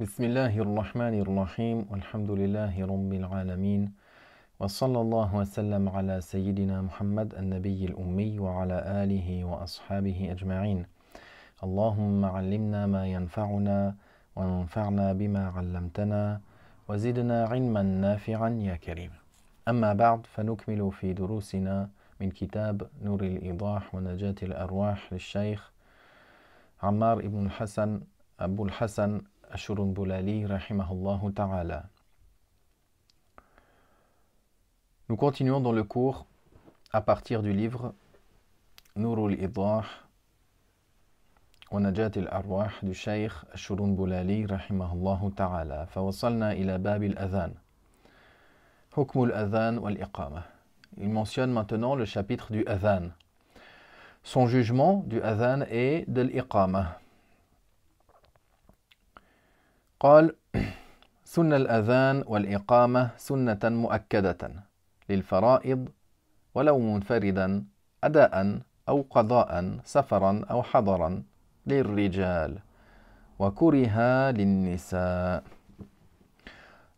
بسم الله الرحمن الرحيم والحمد لله رب العالمين وصلى الله وسلم على سيدنا محمد النبي الأمي وعلى آله وأصحابه أجمعين اللهم علمنا ما ينفعنا وانفعنا بما علمتنا وزدنا علما نافعا يا كريم أما بعد فنكمل في دروسنا من كتاب نور الإيضاح ونجاة الأرواح للشيخ عمار بن الحسن أبو الحسن Ashurun rahimahullahu ta'ala. Nous continuons dans le cours à partir du livre Nurul Idah wa Najat al-Arwah du Shaykh Ashurun Boulali, rahimahullahu ta'ala. فوصلنا إلى باب الأذان. wa al والإقامة. Il mentionne maintenant le chapitre du Adhan. Son jugement du Adhan est de l'Iqamah. قال سن الأذان والإقامة سنة مؤكدة للفرائض ولو منفردا أداء أو قضاء سفرا أو حضرا للرجال وكره للنساء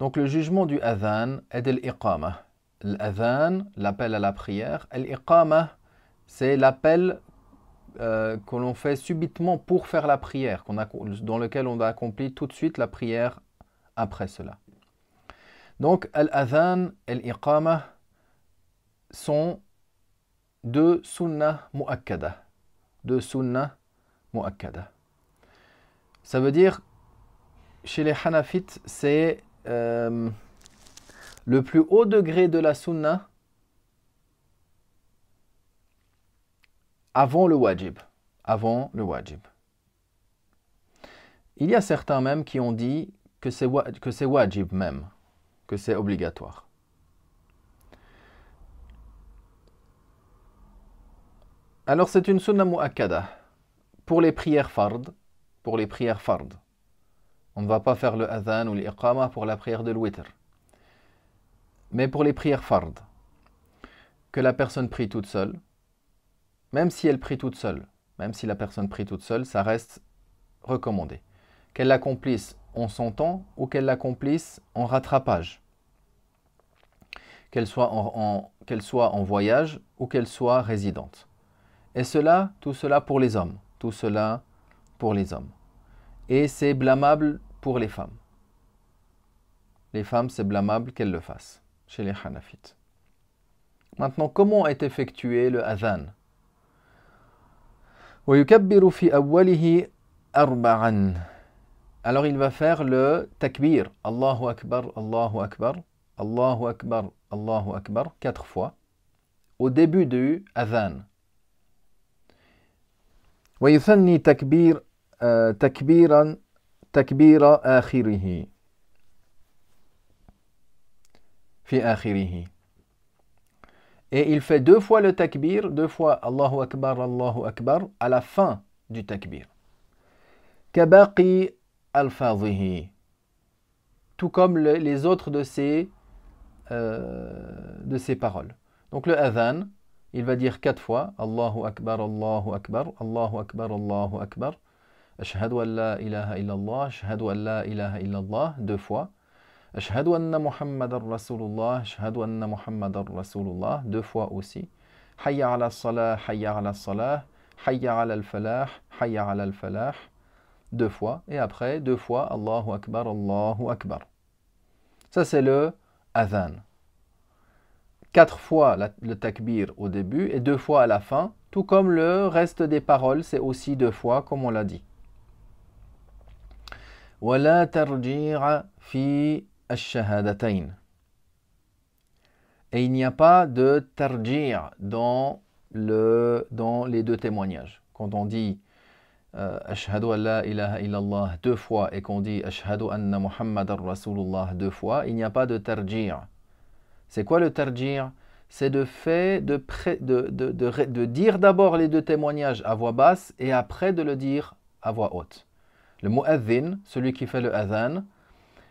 Donc le jugement du adhan est de l'iqama. L'adhan, l'appel à la prière. L'iqama, c'est l'appel Euh, que l'on fait subitement pour faire la prière, dans lequel on a accompli tout de suite la prière après cela. Donc, al-adhan et l'iqama sont deux sunnah mu'akkada. Deux sunnah mu'akkada. Ça veut dire, chez les Hanafites, c'est euh, le plus haut degré de la sunnah avant le wajib. Avant le wajib. Il y a certains même qui ont dit que c'est, wajib même, que c'est obligatoire. Alors c'est une sunna mu'akkada pour les prières fardes, pour les prières fard. On ne va pas faire le adhan ou l'iqama pour la prière de l'witr. Mais pour les prières fardes, que la personne prie toute seule, même si elle prie toute seule, même si la personne prie toute seule, ça reste recommandé. Qu'elle l'accomplisse en son temps ou qu'elle l'accomplisse en rattrapage. Qu'elle soit en, soit en voyage ou qu'elle soit résidente. Et cela, tout cela pour les hommes. Tout cela pour les hommes. Et c'est blâmable pour les femmes. Les femmes, c'est blâmable qu'elles le fassent, chez les Hanafites. Maintenant, comment est effectué le Hazan? ويكبر في أوله أربعا Alors il va faire le takbir. Allahu Akbar, Allahu Akbar, Allahu Akbar, Allahu Akbar, quatre fois. Au début du adhan. ويثني تكبير تكبيرا تكبير آخره في آخره Et il fait deux fois le takbir, deux fois Allahu Akbar, Allahu Akbar, à la fin du takbir. Kabaqi al Tout comme les autres de ces, euh, de paroles. Donc le adhan, il va dire quatre fois Allahu Akbar, Allahu Akbar, Allahu Akbar, Allahu Akbar. Ashhadu an la ilaha illallah, ashhadu an la ilaha illallah, deux fois. Ashhadu anna Muhammadan Rasulullah, Ashhadu anna Muhammadan Rasulullah, deux fois aussi. Hayya ala salah, hayya ala salah, hayya ala al-falah, hayya ala al-falah, deux fois. Et après, deux fois, Allahu Akbar, Allahu Akbar. Ça, c'est le adhan. Quatre fois la, le takbir au début et deux fois à la fin, tout comme le reste des paroles, c'est aussi deux fois, comme on l'a dit. Wa la tarji'a fi » Et il n'y a pas de tarjir dans, le, dans les deux témoignages. Quand on dit euh, Ashhadu an ilaha illallah deux fois et qu'on dit Ashhadu anna Muhammadan Rasulullah deux fois, il n'y a pas de tarjir. C'est quoi le tarjir C'est de, fait de, de, de, de, de dire d'abord les deux témoignages à voix basse et après de le dire à voix haute. Le mu'adhin, celui qui fait le adhan,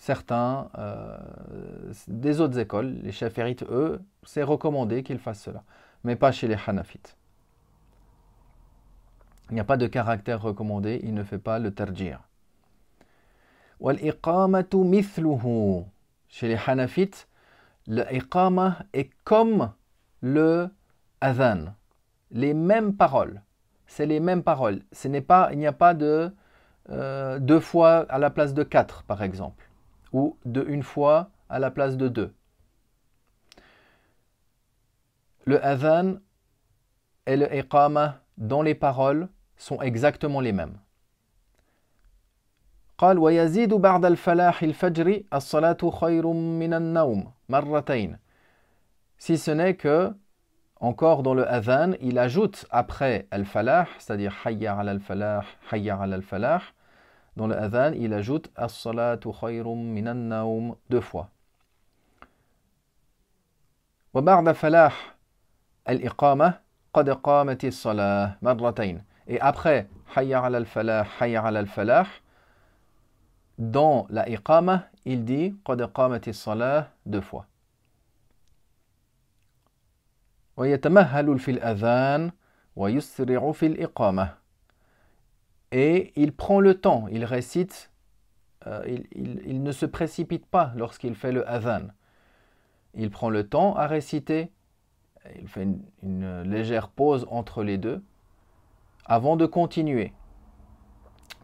certains euh, des autres écoles, les chaférites, eux, c'est recommandé qu'ils fassent cela, mais pas chez les hanafites. Il n'y a pas de caractère recommandé, il ne fait pas le tarjir. Chez les hanafites, le est comme le adhan, les mêmes paroles. C'est les mêmes paroles. Ce n'est pas, il n'y a pas de euh, deux fois à la place de quatre, par exemple ou de une fois à la place de deux. Le adhan et le iqama dans les paroles sont exactement les mêmes. قال ويزيد بعد الفلاح الفجر الصلاة خير من النوم مرتين si ce n'est que encore dans le adhan il ajoute après al-falah c'est-à-dire hayya al-falah hayya al-falah Dans le adhan, il ajoute As-salatu khayrum minan naum deux fois. وبعد فلاح الإقامة قد قامت الصلاة مرتين. Et après حي على الفلاح حي على الفلاح dans la iqama, il dit قد قامت الصلاة deux fois. ويتمهل في الأذان ويسرع في الإقامة et il prend le temps, il récite, euh, il, ne se précipite pas lorsqu'il fait le adhan. Il prend le temps à réciter, il fait une, légère pause entre les deux avant de continuer.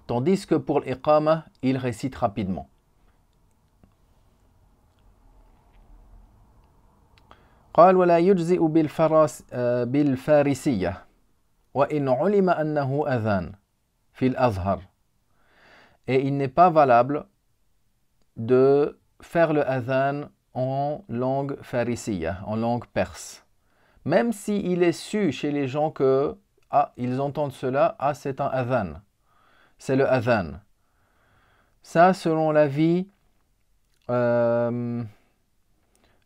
Tandis que pour l'iqama, il récite rapidement. قال fil azhar. Et il n'est pas valable de faire le azan en langue pharisienne, en langue perse. Même s'il est su chez les gens que, ah, ils entendent cela, ah, c'est un azan. C'est le azan. Ça, selon la vie, euh,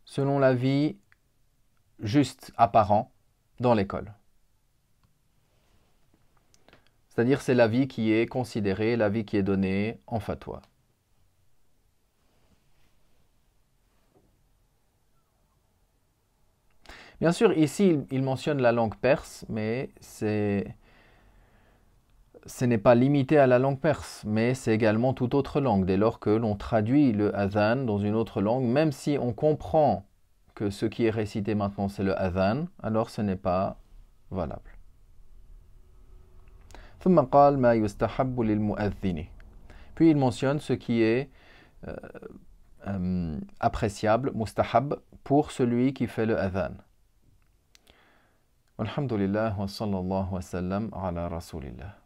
selon l'avis juste apparent dans l'école. C'est-à-dire c'est la vie qui est considérée, la vie qui est donnée en fatwa. Bien sûr, ici, il, mentionne la langue perse, mais c'est... Ce n'est pas limité à la langue perse, mais c'est également toute autre langue. Dès lors que l'on traduit le Hazan dans une autre langue, même si on comprend que ce qui est récité maintenant c'est le Hazan, alors ce n'est pas valable. ثم قال ما يستحب للمؤذن Puis il mentionne ce qui est euh, euh, appréciable, mustahab, pour celui qui fait le adhan. Alhamdulillah wa sallallahu wa sallam ala rasulillah.